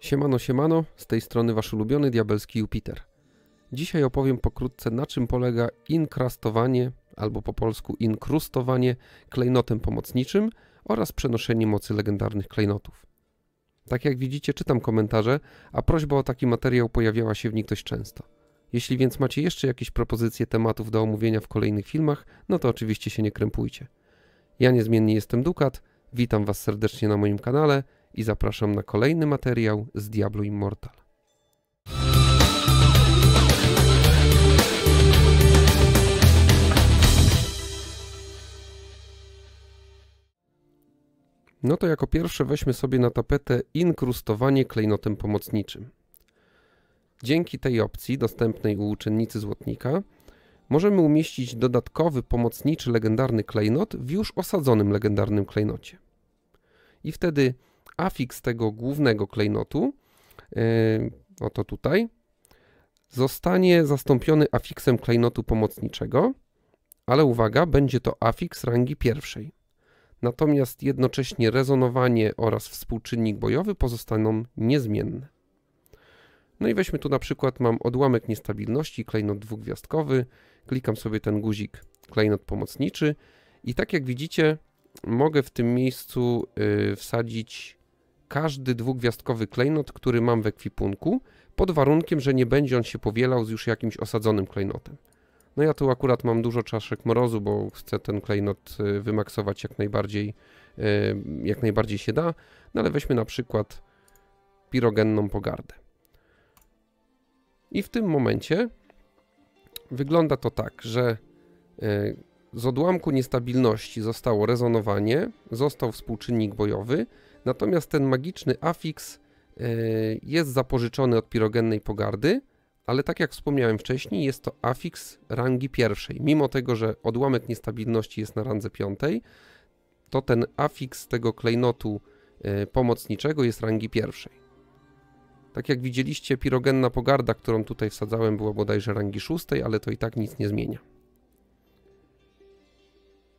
Siemano, siemano, z tej strony wasz ulubiony diabelski Jupiter. Dzisiaj opowiem pokrótce na czym polega inkrastowanie, albo po polsku inkrustowanie, klejnotem pomocniczym oraz przenoszenie mocy legendarnych klejnotów. Tak jak widzicie, czytam komentarze, a prośba o taki materiał pojawiała się w nich dość często. Jeśli więc macie jeszcze jakieś propozycje tematów do omówienia w kolejnych filmach, no to oczywiście się nie krępujcie. Ja niezmiennie jestem Dukat, witam was serdecznie na moim kanale – i zapraszam na kolejny materiał z Diablo Immortal. No to jako pierwsze weźmy sobie na tapetę inkrustowanie klejnotem pomocniczym. Dzięki tej opcji, dostępnej u uczennicy złotnika, możemy umieścić dodatkowy pomocniczy legendarny klejnot w już osadzonym legendarnym klejnocie. I wtedy afiks tego głównego klejnotu, yy, oto tutaj, zostanie zastąpiony afiksem klejnotu pomocniczego, ale uwaga, będzie to afiks rangi pierwszej. Natomiast jednocześnie rezonowanie oraz współczynnik bojowy pozostaną niezmienne. No i weźmy tu na przykład, mam odłamek niestabilności, klejnot dwugwiazdkowy, klikam sobie ten guzik klejnot pomocniczy i tak jak widzicie mogę w tym miejscu yy, wsadzić każdy dwugwiazdkowy klejnot, który mam w ekwipunku, pod warunkiem, że nie będzie on się powielał z już jakimś osadzonym klejnotem. No ja tu akurat mam dużo czaszek mrozu, bo chcę ten klejnot y, wymaksować jak najbardziej, y, jak najbardziej się da. No ale weźmy na przykład pirogenną pogardę. I w tym momencie wygląda to tak, że y, z odłamku niestabilności zostało rezonowanie, został współczynnik bojowy, Natomiast ten magiczny afiks e, jest zapożyczony od pirogennej pogardy, ale tak jak wspomniałem wcześniej, jest to afiks rangi pierwszej. Mimo tego, że odłamek niestabilności jest na randze piątej, to ten afiks tego klejnotu e, pomocniczego jest rangi pierwszej. Tak jak widzieliście, pirogenna pogarda, którą tutaj wsadzałem, była bodajże rangi szóstej, ale to i tak nic nie zmienia.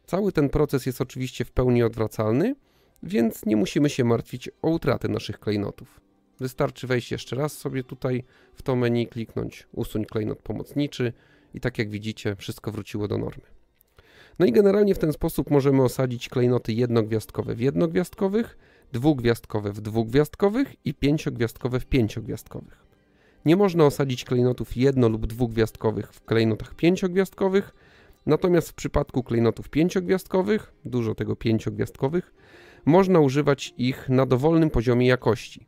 Cały ten proces jest oczywiście w pełni odwracalny, więc nie musimy się martwić o utratę naszych klejnotów. Wystarczy wejść jeszcze raz sobie tutaj w to menu, kliknąć usuń klejnot pomocniczy i tak jak widzicie wszystko wróciło do normy. No i generalnie w ten sposób możemy osadzić klejnoty jednogwiazdkowe w jednogwiazdkowych, dwugwiazdkowe w dwugwiazdkowych i pięciogwiazdkowe w pięciogwiazdkowych. Nie można osadzić klejnotów jedno- lub dwugwiazdkowych w klejnotach pięciogwiazdkowych, natomiast w przypadku klejnotów pięciogwiazdkowych, dużo tego pięciogwiazdkowych, można używać ich na dowolnym poziomie jakości.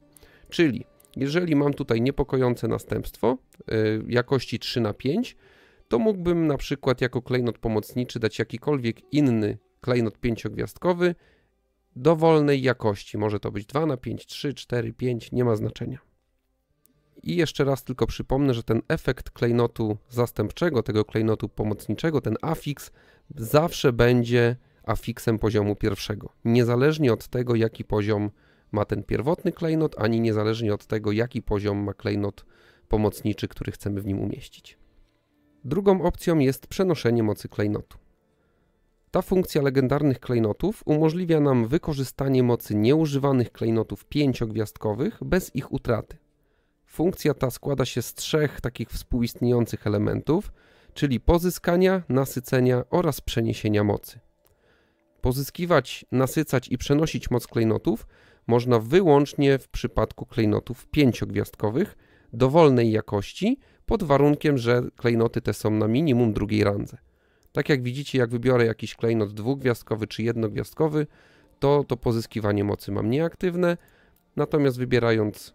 Czyli jeżeli mam tutaj niepokojące następstwo y, jakości 3 na 5, to mógłbym na przykład jako klejnot pomocniczy dać jakikolwiek inny klejnot pięciogwiazdkowy dowolnej jakości. Może to być 2 na 5, 3, 4, 5, nie ma znaczenia. I jeszcze raz tylko przypomnę, że ten efekt klejnotu zastępczego, tego klejnotu pomocniczego, ten afiks zawsze będzie a fixem poziomu pierwszego. Niezależnie od tego, jaki poziom ma ten pierwotny klejnot, ani niezależnie od tego, jaki poziom ma klejnot pomocniczy, który chcemy w nim umieścić. Drugą opcją jest przenoszenie mocy klejnotu. Ta funkcja legendarnych klejnotów umożliwia nam wykorzystanie mocy nieużywanych klejnotów pięciogwiazdkowych bez ich utraty. Funkcja ta składa się z trzech takich współistniejących elementów, czyli pozyskania, nasycenia oraz przeniesienia mocy. Pozyskiwać, nasycać i przenosić moc klejnotów można wyłącznie w przypadku klejnotów pięciogwiazdkowych dowolnej jakości, pod warunkiem, że klejnoty te są na minimum drugiej randze. Tak jak widzicie, jak wybiorę jakiś klejnot dwugwiazdkowy czy jednogwiazdkowy, to to pozyskiwanie mocy mam nieaktywne, natomiast wybierając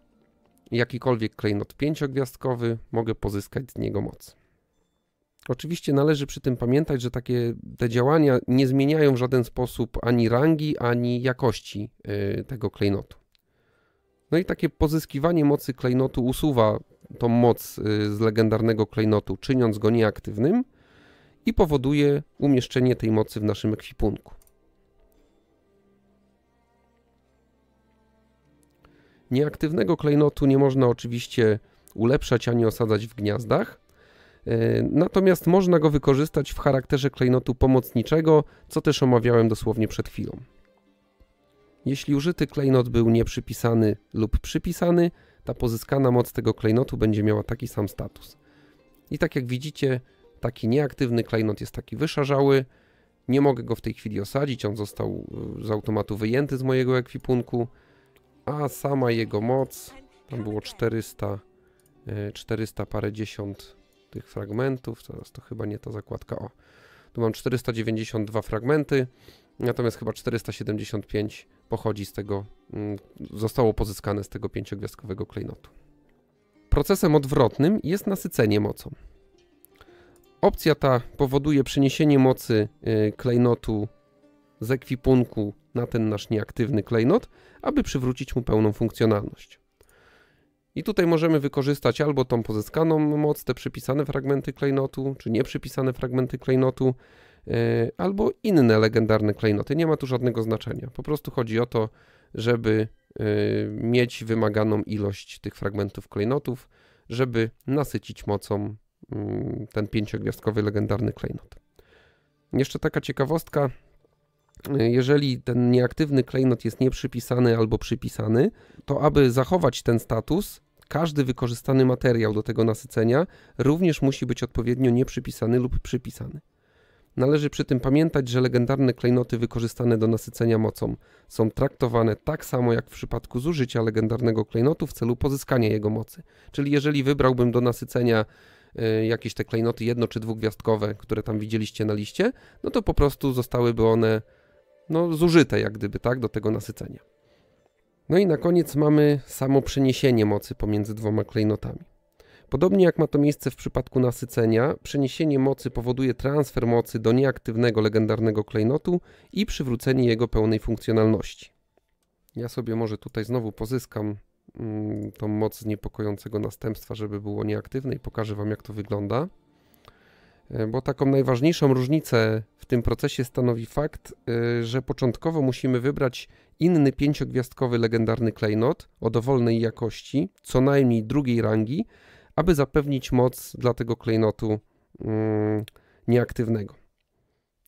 jakikolwiek klejnot pięciogwiazdkowy, mogę pozyskać z niego moc. Oczywiście należy przy tym pamiętać, że takie te działania nie zmieniają w żaden sposób ani rangi, ani jakości y, tego klejnotu. No i takie pozyskiwanie mocy klejnotu usuwa tą moc y, z legendarnego klejnotu, czyniąc go nieaktywnym i powoduje umieszczenie tej mocy w naszym ekwipunku. Nieaktywnego klejnotu nie można oczywiście ulepszać ani osadzać w gniazdach, E, natomiast można go wykorzystać w charakterze klejnotu pomocniczego, co też omawiałem dosłownie przed chwilą. Jeśli użyty klejnot był nieprzypisany lub przypisany, ta pozyskana moc tego klejnotu będzie miała taki sam status. I tak jak widzicie, taki nieaktywny klejnot jest taki wyszarzały. Nie mogę go w tej chwili osadzić, on został e, z automatu wyjęty z mojego ekwipunku. A sama jego moc, tam było 400, 400 e, parę dziesiąt tych fragmentów. Teraz to chyba nie ta zakładka. O, tu mam 492 fragmenty, natomiast chyba 475 pochodzi z tego, mm, zostało pozyskane z tego pięciogwiazdkowego klejnotu. Procesem odwrotnym jest nasycenie mocą. Opcja ta powoduje przeniesienie mocy y, klejnotu z ekwipunku na ten nasz nieaktywny klejnot, aby przywrócić mu pełną funkcjonalność. I tutaj możemy wykorzystać albo tą pozyskaną moc, te przypisane fragmenty klejnotu, czy nieprzypisane fragmenty klejnotu, e, albo inne legendarne klejnoty. Nie ma tu żadnego znaczenia. Po prostu chodzi o to, żeby e, mieć wymaganą ilość tych fragmentów klejnotów, żeby nasycić mocą mm, ten pięciogwiazdkowy legendarny klejnot. Jeszcze taka ciekawostka, e, jeżeli ten nieaktywny klejnot jest nieprzypisany albo przypisany, to aby zachować ten status, każdy wykorzystany materiał do tego nasycenia również musi być odpowiednio nieprzypisany lub przypisany. Należy przy tym pamiętać, że legendarne klejnoty wykorzystane do nasycenia mocą są traktowane tak samo jak w przypadku zużycia legendarnego klejnotu w celu pozyskania jego mocy. Czyli jeżeli wybrałbym do nasycenia y, jakieś te klejnoty jedno czy dwugwiazdkowe, które tam widzieliście na liście, no to po prostu zostałyby one no, zużyte jak gdyby tak do tego nasycenia. No i na koniec mamy samo przeniesienie mocy pomiędzy dwoma klejnotami. Podobnie jak ma to miejsce w przypadku nasycenia, przeniesienie mocy powoduje transfer mocy do nieaktywnego legendarnego klejnotu i przywrócenie jego pełnej funkcjonalności. Ja sobie może tutaj znowu pozyskam mm, tą moc z niepokojącego następstwa, żeby było nieaktywne i pokażę Wam jak to wygląda. E, bo taką najważniejszą różnicę w tym procesie stanowi fakt, e, że początkowo musimy wybrać inny pięciogwiazdkowy legendarny klejnot o dowolnej jakości, co najmniej drugiej rangi, aby zapewnić moc dla tego klejnotu mm, nieaktywnego.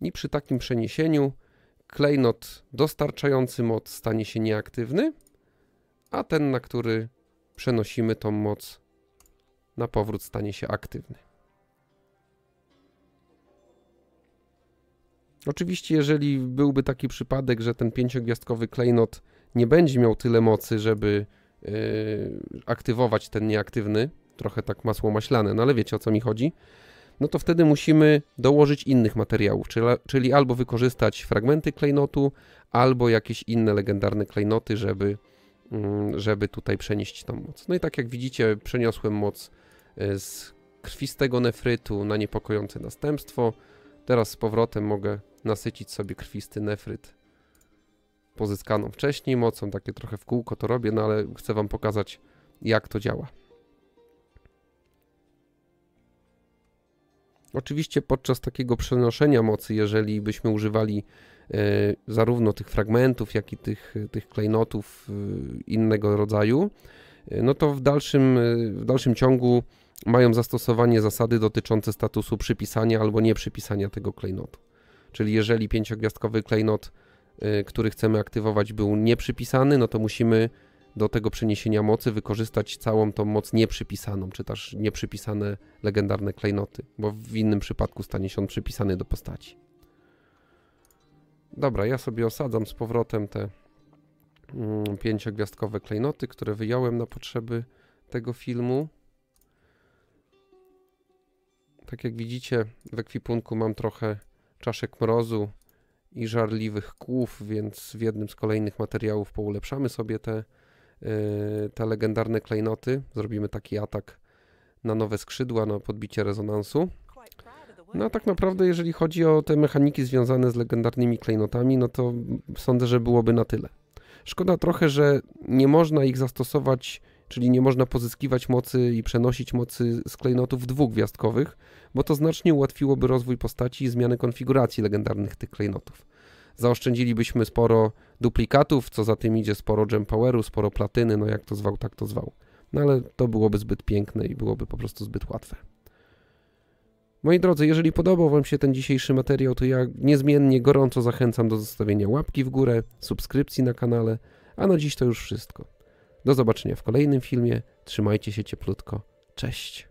I przy takim przeniesieniu klejnot dostarczający moc stanie się nieaktywny, a ten, na który przenosimy tą moc na powrót stanie się aktywny. Oczywiście, jeżeli byłby taki przypadek, że ten pięciogwiazdkowy klejnot nie będzie miał tyle mocy, żeby yy, aktywować ten nieaktywny, trochę tak masło maślane, no ale wiecie o co mi chodzi, no to wtedy musimy dołożyć innych materiałów, czyli, czyli albo wykorzystać fragmenty klejnotu, albo jakieś inne legendarne klejnoty, żeby, yy, żeby tutaj przenieść tą moc. No i tak jak widzicie, przeniosłem moc e, z krwistego nefrytu na niepokojące następstwo. Teraz z powrotem mogę nasycić sobie krwisty nefryt pozyskaną wcześniej mocą, takie trochę w kółko to robię, no ale chcę wam pokazać jak to działa. Oczywiście podczas takiego przenoszenia mocy, jeżeli byśmy używali y, zarówno tych fragmentów, jak i tych, tych klejnotów y, innego rodzaju, y, no to w dalszym, w dalszym ciągu mają zastosowanie zasady dotyczące statusu przypisania albo nieprzypisania tego klejnotu. Czyli jeżeli pięciogwiazdkowy klejnot, y, który chcemy aktywować, był nieprzypisany, no to musimy do tego przeniesienia mocy wykorzystać całą tą moc nieprzypisaną, czy też nieprzypisane legendarne klejnoty, bo w innym przypadku stanie się on przypisany do postaci. Dobra, ja sobie osadzam z powrotem te mm, pięciogwiazdkowe klejnoty, które wyjąłem na potrzeby tego filmu. Tak jak widzicie, w ekwipunku mam trochę czaszek mrozu i żarliwych kłów, więc w jednym z kolejnych materiałów poulepszamy sobie te, y, te legendarne klejnoty. Zrobimy taki atak na nowe skrzydła, na podbicie rezonansu. No a tak naprawdę, jeżeli chodzi o te mechaniki związane z legendarnymi klejnotami, no to sądzę, że byłoby na tyle. Szkoda trochę, że nie można ich zastosować czyli nie można pozyskiwać mocy i przenosić mocy z klejnotów dwugwiazdkowych, bo to znacznie ułatwiłoby rozwój postaci i zmianę konfiguracji legendarnych tych klejnotów. Zaoszczędzilibyśmy sporo duplikatów, co za tym idzie sporo gem poweru, sporo platyny, no jak to zwał, tak to zwał. No ale to byłoby zbyt piękne i byłoby po prostu zbyt łatwe. Moi drodzy, jeżeli podobał Wam się ten dzisiejszy materiał, to ja niezmiennie gorąco zachęcam do zostawienia łapki w górę, subskrypcji na kanale, a na dziś to już wszystko. Do zobaczenia w kolejnym filmie. Trzymajcie się cieplutko. Cześć.